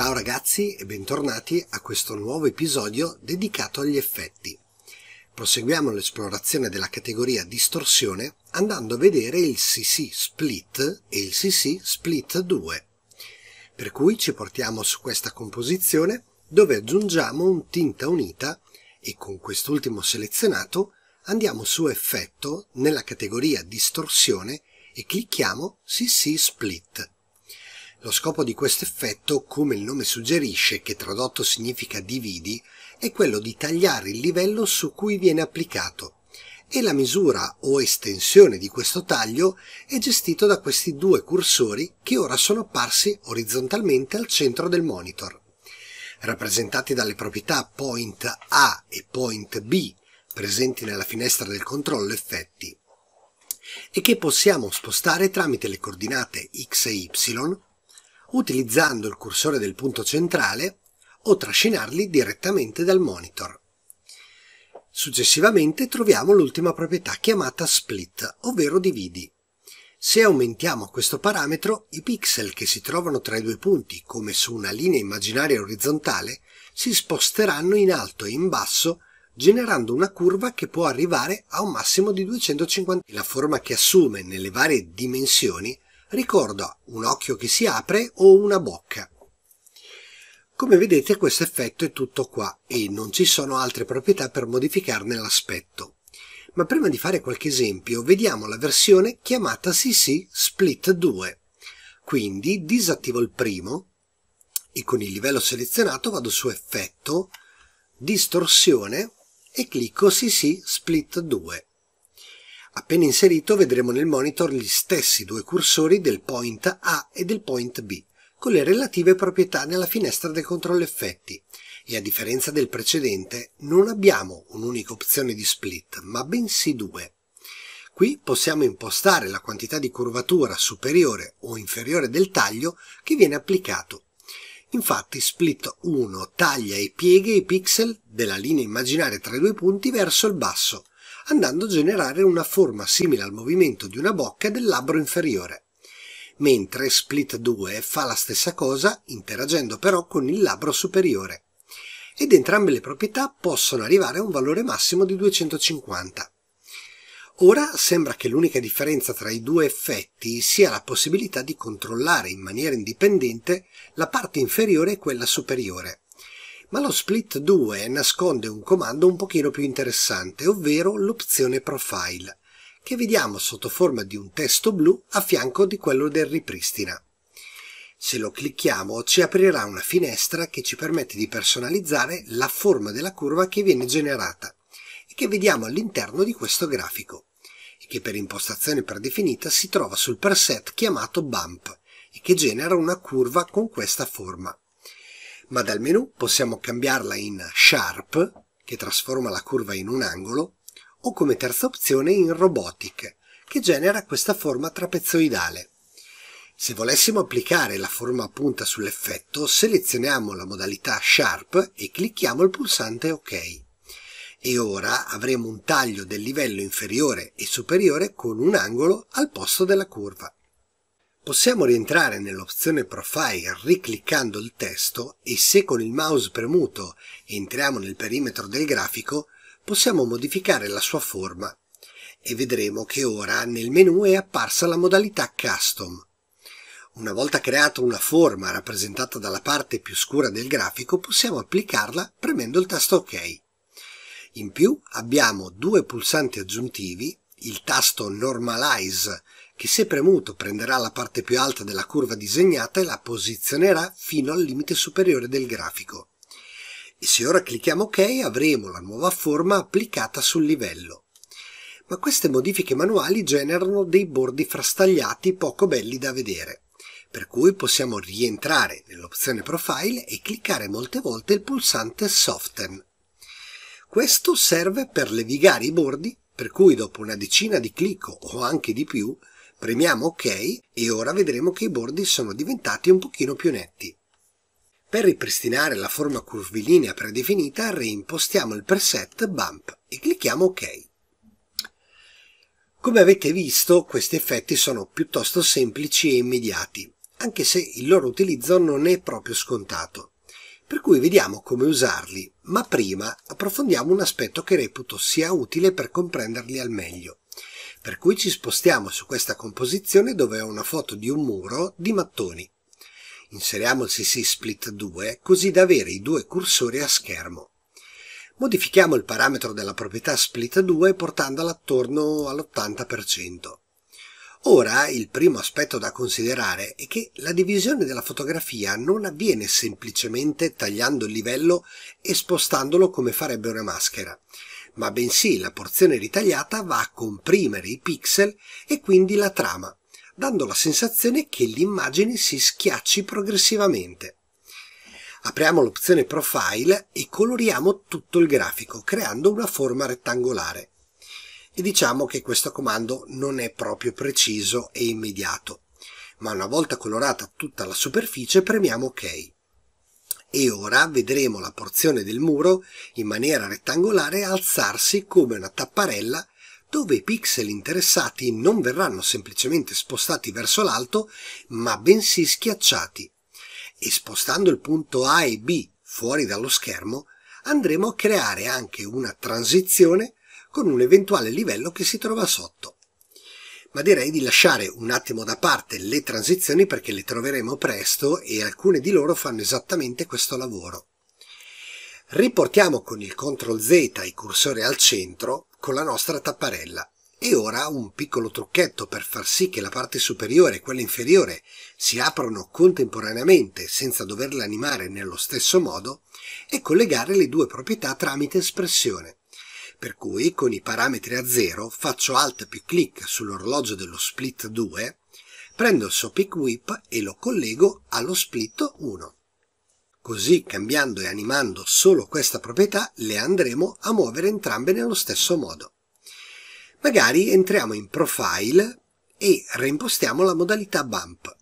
Ciao ragazzi e bentornati a questo nuovo episodio dedicato agli effetti. Proseguiamo l'esplorazione della categoria distorsione andando a vedere il CC Split e il CC Split 2. Per cui ci portiamo su questa composizione dove aggiungiamo un tinta unita e con quest'ultimo selezionato andiamo su effetto nella categoria distorsione e clicchiamo CC Split lo scopo di questo effetto, come il nome suggerisce, che tradotto significa dividi, è quello di tagliare il livello su cui viene applicato e la misura o estensione di questo taglio è gestito da questi due cursori che ora sono apparsi orizzontalmente al centro del monitor. Rappresentati dalle proprietà point A e point B presenti nella finestra del controllo effetti e che possiamo spostare tramite le coordinate x e y utilizzando il cursore del punto centrale o trascinarli direttamente dal monitor. Successivamente troviamo l'ultima proprietà chiamata split, ovvero dividi. Se aumentiamo questo parametro, i pixel che si trovano tra i due punti, come su una linea immaginaria orizzontale, si sposteranno in alto e in basso, generando una curva che può arrivare a un massimo di 250. La forma che assume nelle varie dimensioni ricorda un occhio che si apre o una bocca. Come vedete questo effetto è tutto qua e non ci sono altre proprietà per modificarne l'aspetto. Ma prima di fare qualche esempio vediamo la versione chiamata CC Split 2. Quindi disattivo il primo e con il livello selezionato vado su effetto, distorsione e clicco CC Split 2. Appena inserito vedremo nel monitor gli stessi due cursori del point A e del point B, con le relative proprietà nella finestra del controllo effetti e a differenza del precedente non abbiamo un'unica opzione di split, ma bensì due. Qui possiamo impostare la quantità di curvatura superiore o inferiore del taglio che viene applicato. Infatti split 1 taglia e piega i pixel della linea immaginaria tra i due punti verso il basso, andando a generare una forma simile al movimento di una bocca del labbro inferiore. Mentre Split 2 fa la stessa cosa, interagendo però con il labbro superiore. Ed entrambe le proprietà possono arrivare a un valore massimo di 250. Ora sembra che l'unica differenza tra i due effetti sia la possibilità di controllare in maniera indipendente la parte inferiore e quella superiore, ma lo Split 2 nasconde un comando un pochino più interessante, ovvero l'opzione Profile, che vediamo sotto forma di un testo blu a fianco di quello del Ripristina. Se lo clicchiamo ci aprirà una finestra che ci permette di personalizzare la forma della curva che viene generata e che vediamo all'interno di questo grafico e che per impostazione predefinita si trova sul preset chiamato Bump e che genera una curva con questa forma ma dal menu possiamo cambiarla in Sharp, che trasforma la curva in un angolo, o come terza opzione in Robotic, che genera questa forma trapezoidale. Se volessimo applicare la forma a punta sull'effetto, selezioniamo la modalità Sharp e clicchiamo il pulsante OK. E ora avremo un taglio del livello inferiore e superiore con un angolo al posto della curva. Possiamo rientrare nell'opzione Profile ricliccando il testo e se con il mouse premuto entriamo nel perimetro del grafico, possiamo modificare la sua forma e vedremo che ora nel menu è apparsa la modalità Custom. Una volta creata una forma rappresentata dalla parte più scura del grafico, possiamo applicarla premendo il tasto OK. In più abbiamo due pulsanti aggiuntivi, il tasto Normalize che se premuto prenderà la parte più alta della curva disegnata e la posizionerà fino al limite superiore del grafico. E se ora clicchiamo OK avremo la nuova forma applicata sul livello. Ma queste modifiche manuali generano dei bordi frastagliati poco belli da vedere per cui possiamo rientrare nell'opzione Profile e cliccare molte volte il pulsante Soften. Questo serve per levigare i bordi, per cui dopo una decina di clic o anche di più Premiamo ok e ora vedremo che i bordi sono diventati un pochino più netti. Per ripristinare la forma curvilinea predefinita reimpostiamo il preset Bump e clicchiamo ok. Come avete visto questi effetti sono piuttosto semplici e immediati, anche se il loro utilizzo non è proprio scontato. Per cui vediamo come usarli, ma prima approfondiamo un aspetto che reputo sia utile per comprenderli al meglio. Per cui ci spostiamo su questa composizione dove ho una foto di un muro di mattoni. Inseriamo il CC Split 2 così da avere i due cursori a schermo. Modifichiamo il parametro della proprietà Split 2 portandola attorno all'80%. Ora il primo aspetto da considerare è che la divisione della fotografia non avviene semplicemente tagliando il livello e spostandolo come farebbe una maschera, ma bensì la porzione ritagliata va a comprimere i pixel e quindi la trama, dando la sensazione che l'immagine si schiacci progressivamente. Apriamo l'opzione Profile e coloriamo tutto il grafico, creando una forma rettangolare. E diciamo che questo comando non è proprio preciso e immediato, ma una volta colorata tutta la superficie premiamo OK e ora vedremo la porzione del muro in maniera rettangolare alzarsi come una tapparella dove i pixel interessati non verranno semplicemente spostati verso l'alto, ma bensì schiacciati. E spostando il punto A e B fuori dallo schermo, andremo a creare anche una transizione con un eventuale livello che si trova sotto ma direi di lasciare un attimo da parte le transizioni perché le troveremo presto e alcune di loro fanno esattamente questo lavoro. Riportiamo con il CTRL Z il cursore al centro con la nostra tapparella e ora un piccolo trucchetto per far sì che la parte superiore e quella inferiore si aprano contemporaneamente senza doverle animare nello stesso modo e collegare le due proprietà tramite espressione per cui con i parametri a 0 faccio Alt più clic sull'orologio dello split 2, prendo il suo pick whip e lo collego allo split 1. Così cambiando e animando solo questa proprietà le andremo a muovere entrambe nello stesso modo. Magari entriamo in Profile e reimpostiamo la modalità Bump,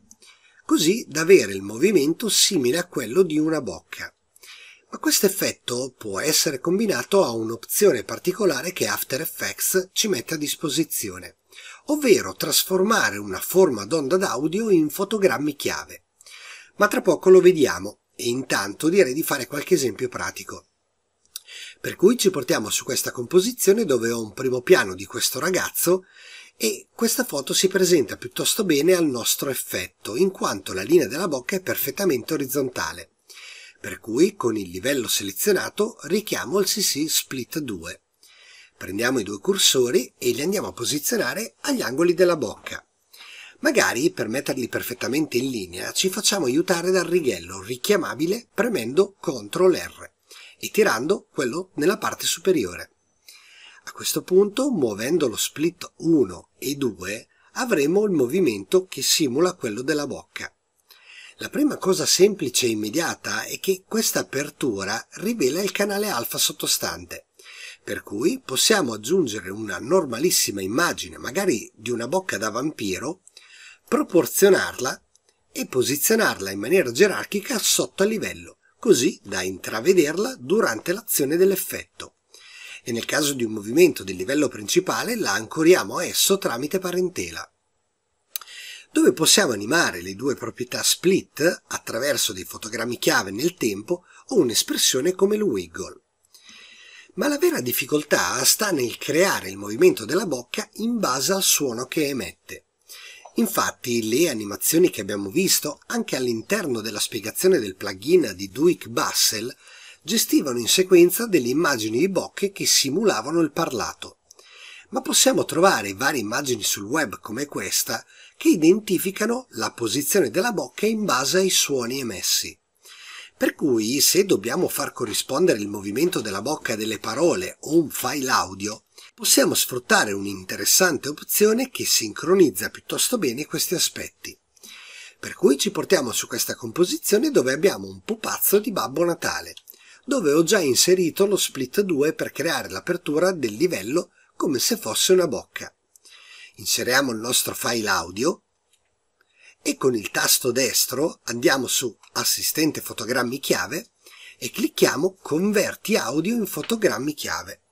così da avere il movimento simile a quello di una bocca ma questo effetto può essere combinato a un'opzione particolare che After Effects ci mette a disposizione, ovvero trasformare una forma d'onda d'audio in fotogrammi chiave. Ma tra poco lo vediamo e intanto direi di fare qualche esempio pratico. Per cui ci portiamo su questa composizione dove ho un primo piano di questo ragazzo e questa foto si presenta piuttosto bene al nostro effetto in quanto la linea della bocca è perfettamente orizzontale per cui con il livello selezionato richiamo il CC Split 2. Prendiamo i due cursori e li andiamo a posizionare agli angoli della bocca. Magari per metterli perfettamente in linea ci facciamo aiutare dal righello richiamabile premendo CTRL R e tirando quello nella parte superiore. A questo punto, muovendo lo split 1 e 2, avremo il movimento che simula quello della bocca. La prima cosa semplice e immediata è che questa apertura rivela il canale alfa sottostante, per cui possiamo aggiungere una normalissima immagine, magari di una bocca da vampiro, proporzionarla e posizionarla in maniera gerarchica sotto al livello, così da intravederla durante l'azione dell'effetto. E nel caso di un movimento del livello principale la ancoriamo a esso tramite parentela dove possiamo animare le due proprietà split attraverso dei fotogrammi chiave nel tempo o un'espressione come il wiggle. Ma la vera difficoltà sta nel creare il movimento della bocca in base al suono che emette. Infatti le animazioni che abbiamo visto anche all'interno della spiegazione del plugin di Duick Bassel gestivano in sequenza delle immagini di bocche che simulavano il parlato. Ma possiamo trovare varie immagini sul web come questa che identificano la posizione della bocca in base ai suoni emessi. Per cui, se dobbiamo far corrispondere il movimento della bocca delle parole o un file audio, possiamo sfruttare un'interessante opzione che sincronizza piuttosto bene questi aspetti. Per cui ci portiamo su questa composizione dove abbiamo un pupazzo di Babbo Natale, dove ho già inserito lo split 2 per creare l'apertura del livello come se fosse una bocca inseriamo il nostro file audio e con il tasto destro andiamo su assistente fotogrammi chiave e clicchiamo converti audio in fotogrammi chiave.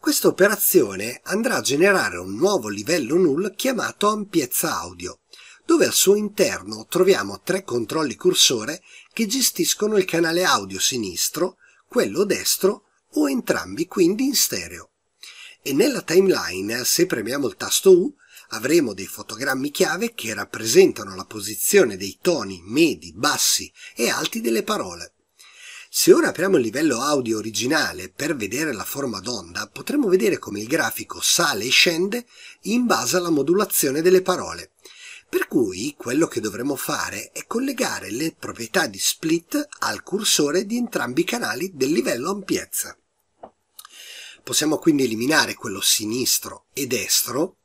Questa operazione andrà a generare un nuovo livello null chiamato ampiezza audio, dove al suo interno troviamo tre controlli cursore che gestiscono il canale audio sinistro, quello destro o entrambi quindi in stereo e nella timeline, se premiamo il tasto U, avremo dei fotogrammi chiave che rappresentano la posizione dei toni medi, bassi e alti delle parole. Se ora apriamo il livello audio originale per vedere la forma d'onda, potremo vedere come il grafico sale e scende in base alla modulazione delle parole. Per cui quello che dovremo fare è collegare le proprietà di split al cursore di entrambi i canali del livello ampiezza. Possiamo quindi eliminare quello sinistro e destro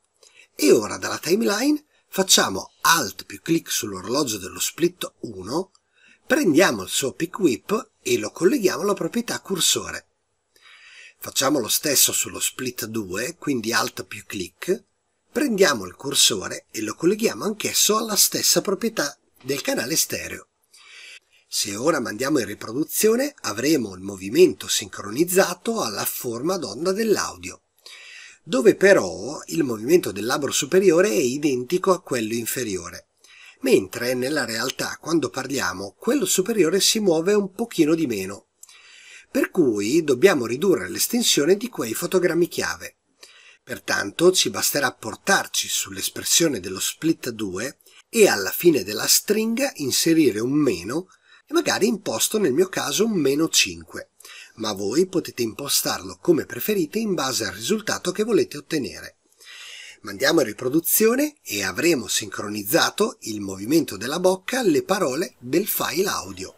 e ora dalla timeline facciamo Alt più clic sull'orologio dello split 1, prendiamo il suo pick whip e lo colleghiamo alla proprietà cursore. Facciamo lo stesso sullo split 2, quindi Alt più clic, prendiamo il cursore e lo colleghiamo anch'esso alla stessa proprietà del canale stereo. Se ora mandiamo in riproduzione avremo il movimento sincronizzato alla forma d'onda dell'audio, dove però il movimento del labbro superiore è identico a quello inferiore, mentre nella realtà quando parliamo quello superiore si muove un pochino di meno, per cui dobbiamo ridurre l'estensione di quei fotogrammi chiave. Pertanto ci basterà portarci sull'espressione dello split 2 e alla fine della stringa inserire un meno e magari imposto nel mio caso un meno 5, ma voi potete impostarlo come preferite in base al risultato che volete ottenere. Mandiamo in riproduzione e avremo sincronizzato il movimento della bocca alle parole del file audio.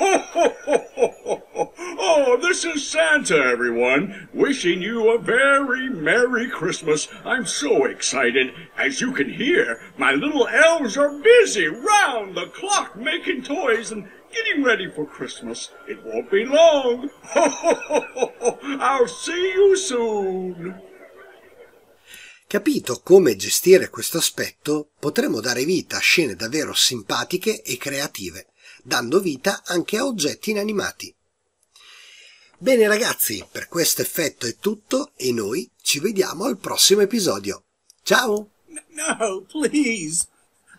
Oh, this is Santa, everyone. Wishing you a very Merry Christmas. I'm so excited. As you can hear, my little elves are busy round the clock making toys and Getting ready for Christmas. It won't be long. Ho, ho, ho, I'll see you soon. Capito come gestire questo aspetto, potremo dare vita a scene davvero simpatiche e creative, dando vita anche a oggetti inanimati. Bene ragazzi, per questo effetto è tutto e noi ci vediamo al prossimo episodio. Ciao! No, please!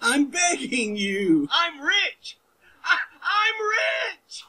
I'm begging you! I'm rich! I'm rich!